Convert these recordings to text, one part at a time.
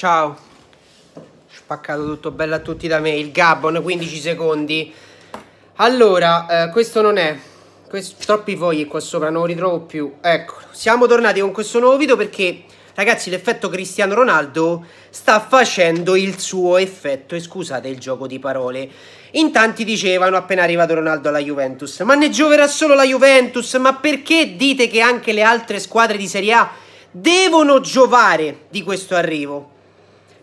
Ciao. Spaccato tutto, bello a tutti da me. Il gabon 15 secondi. Allora, eh, questo non è. Quest troppi fogli qua sopra, non li trovo più. ecco Siamo tornati con questo nuovo video perché, ragazzi, l'effetto Cristiano Ronaldo sta facendo il suo effetto. E scusate il gioco di parole. In tanti dicevano appena arrivato Ronaldo alla Juventus. Ma ne gioverà solo la Juventus? Ma perché dite che anche le altre squadre di Serie A devono giovare di questo arrivo?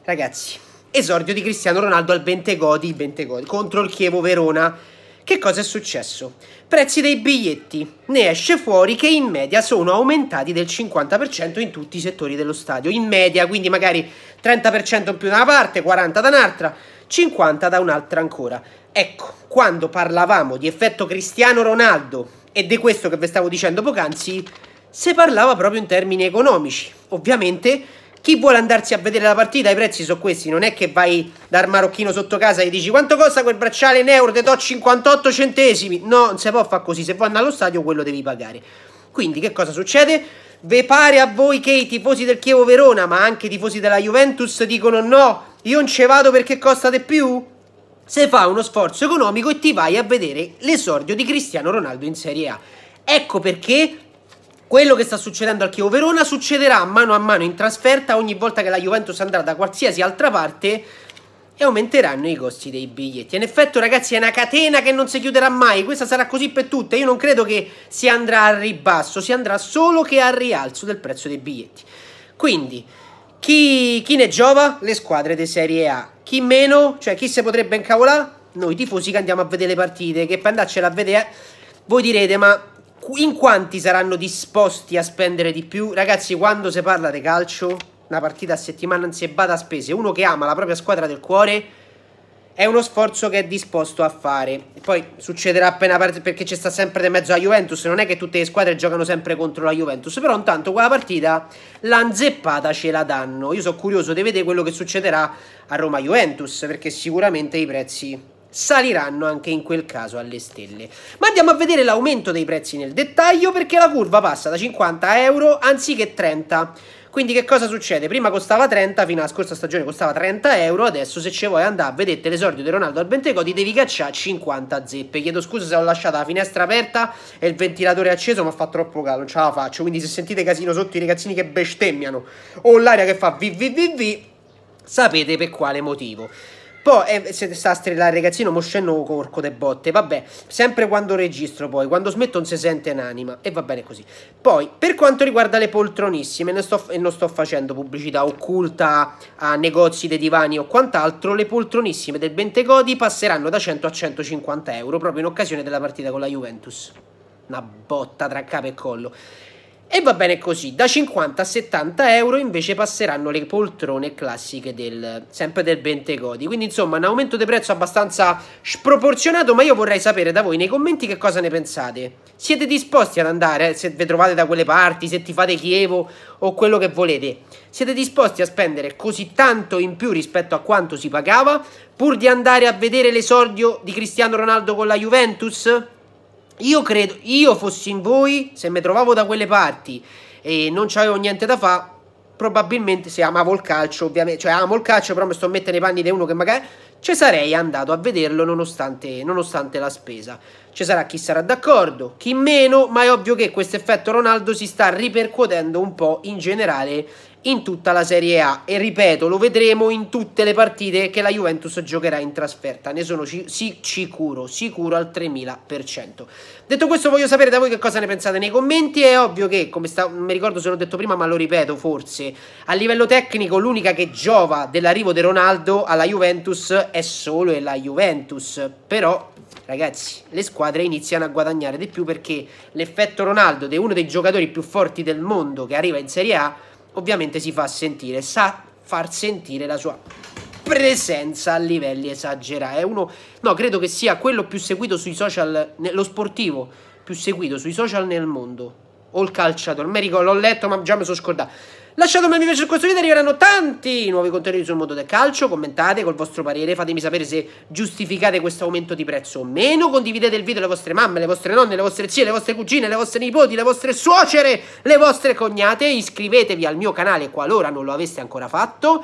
Ragazzi, esordio di Cristiano Ronaldo al Bentegodi, Bentegodi contro il Chievo Verona. Che cosa è successo? Prezzi dei biglietti. Ne esce fuori che in media sono aumentati del 50% in tutti i settori dello stadio. In media, quindi magari 30% in più da una parte, 40% da un'altra, 50% da un'altra ancora. Ecco, quando parlavamo di effetto Cristiano Ronaldo e di questo che vi stavo dicendo poc'anzi, si parlava proprio in termini economici. Ovviamente chi vuole andarsi a vedere la partita, i prezzi sono questi, non è che vai dal marocchino sotto casa e dici quanto costa quel bracciale in euro, te do 58 centesimi, no, non si può fare così, se vuoi andare allo stadio quello devi pagare. Quindi che cosa succede? Ve pare a voi che i tifosi del Chievo Verona, ma anche i tifosi della Juventus dicono no, io non ci vado perché costa di più? Se fa uno sforzo economico e ti vai a vedere l'esordio di Cristiano Ronaldo in Serie A. Ecco perché quello che sta succedendo al Chievo Verona succederà mano a mano in trasferta ogni volta che la Juventus andrà da qualsiasi altra parte e aumenteranno i costi dei biglietti. In effetti, ragazzi, è una catena che non si chiuderà mai. Questa sarà così per tutte. Io non credo che si andrà al ribasso, si andrà solo che al rialzo del prezzo dei biglietti. Quindi, chi, chi ne giova? Le squadre di Serie A. Chi meno? Cioè, chi se potrebbe incavolare? Noi tifosi che andiamo a vedere le partite, che per andarcela a vedere, eh. voi direte, ma in quanti saranno disposti a spendere di più? Ragazzi, quando si parla di calcio, una partita a settimana non si bada a spese. Uno che ama la propria squadra del cuore è uno sforzo che è disposto a fare. poi succederà appena parte perché ci sta sempre di mezzo la Juventus. Non è che tutte le squadre giocano sempre contro la Juventus. Però intanto quella partita l'anzeppata ce la danno. Io sono curioso di vedere quello che succederà a Roma Juventus perché sicuramente i prezzi saliranno anche in quel caso alle stelle. Ma andiamo a vedere l'aumento dei prezzi nel dettaglio perché la curva passa da 50 euro anziché 30. Quindi che cosa succede? Prima costava 30, fino alla scorsa stagione costava 30 euro, adesso se ci vuoi andare a vedere l'esordio di Ronaldo al Bentecodi devi cacciare 50 zeppe. Chiedo scusa se ho lasciato la finestra aperta e il ventilatore acceso ma fa troppo caldo, non ce la faccio. Quindi se sentite casino sotto i ragazzini che bestemmiano o l'aria che fa VVVV sapete per quale motivo. Poi eh, siete sta a strillare ragazzino, mo scendo corco de botte, vabbè, sempre quando registro poi, quando smetto non si sente un'anima e va bene così. Poi, per quanto riguarda le poltronissime, non sto, e non sto facendo pubblicità occulta a negozi dei divani o quant'altro, le poltronissime del Bentecodi passeranno da 100 a 150 euro proprio in occasione della partita con la Juventus. Una botta tra capo e collo. E va bene così, da 50 a 70 euro invece passeranno le poltrone classiche del, sempre del Bentecodi. Quindi insomma un aumento di prezzo abbastanza sproporzionato, ma io vorrei sapere da voi nei commenti che cosa ne pensate. Siete disposti ad andare, eh, se vi trovate da quelle parti, se ti fate Chievo o quello che volete. Siete disposti a spendere così tanto in più rispetto a quanto si pagava pur di andare a vedere l'esordio di Cristiano Ronaldo con la Juventus? Io credo, io fossi in voi, se mi trovavo da quelle parti e non c'avevo niente da fare, probabilmente se amavo il calcio, ovviamente, cioè amo il calcio, però mi sto mettendo nei panni di uno che magari ci sarei andato a vederlo nonostante, nonostante la spesa. Ci sarà chi sarà d'accordo, chi meno, ma è ovvio che questo effetto Ronaldo si sta ripercuotendo un po' in generale in tutta la Serie A e ripeto, lo vedremo in tutte le partite che la Juventus giocherà in trasferta, ne sono ci sì, sicuro, sicuro al 3000%. Detto questo voglio sapere da voi che cosa ne pensate nei commenti, è ovvio che, come sta, mi ricordo se l'ho detto prima ma lo ripeto forse, a livello tecnico l'unica che giova dell'arrivo di Ronaldo alla Juventus è solo la Juventus, però ragazzi le squadre squadre iniziano a guadagnare di più perché l'effetto Ronaldo, di uno dei giocatori più forti del mondo che arriva in Serie A, ovviamente si fa sentire, sa far sentire la sua presenza a livelli esagerati. È uno, no, credo che sia quello più seguito sui social, lo sportivo più seguito sui social nel mondo o il calciatore. Non ricordo, l'ho letto, ma già mi sono scordato. Lasciatemi un mi piace su questo video, arriveranno tanti nuovi contenuti sul mondo del calcio. Commentate col vostro parere, fatemi sapere se giustificate questo aumento di prezzo o meno. Condividete il video alle vostre mamme, le vostre nonne, le vostre zie, le vostre cugine, le vostre nipoti, le vostre suocere, le vostre cognate. Iscrivetevi al mio canale qualora non lo aveste ancora fatto.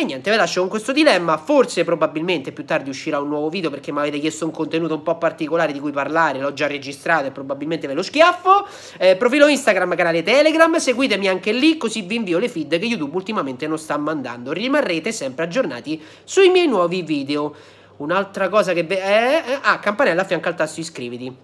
E niente, ve lascio con questo dilemma, forse probabilmente più tardi uscirà un nuovo video perché mi avete chiesto un contenuto un po' particolare di cui parlare, l'ho già registrato e probabilmente ve lo schiaffo. Eh, profilo Instagram, canale Telegram, seguitemi anche lì così vi invio le feed che YouTube ultimamente non sta mandando. Rimarrete sempre aggiornati sui miei nuovi video. Un'altra cosa che... Ve- eh, eh, ah, campanella a fianco al tasto iscriviti.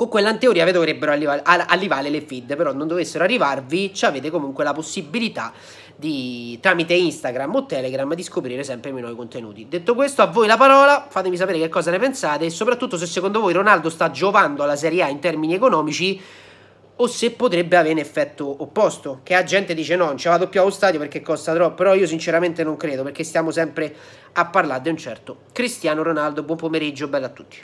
Con quella in teoria vi dovrebbero arrivare, le feed, però non dovessero arrivarvi, ci avete comunque la possibilità di, tramite Instagram o Telegram di scoprire sempre i miei nuovi contenuti. Detto questo, a voi la parola, fatemi sapere che cosa ne pensate e soprattutto se secondo voi Ronaldo sta giovando alla Serie A in termini economici o se potrebbe avere un effetto opposto, che a gente dice no, non ci vado più allo stadio perché costa troppo, però io sinceramente non credo perché stiamo sempre a parlare di un certo Cristiano Ronaldo, buon pomeriggio, bella a tutti.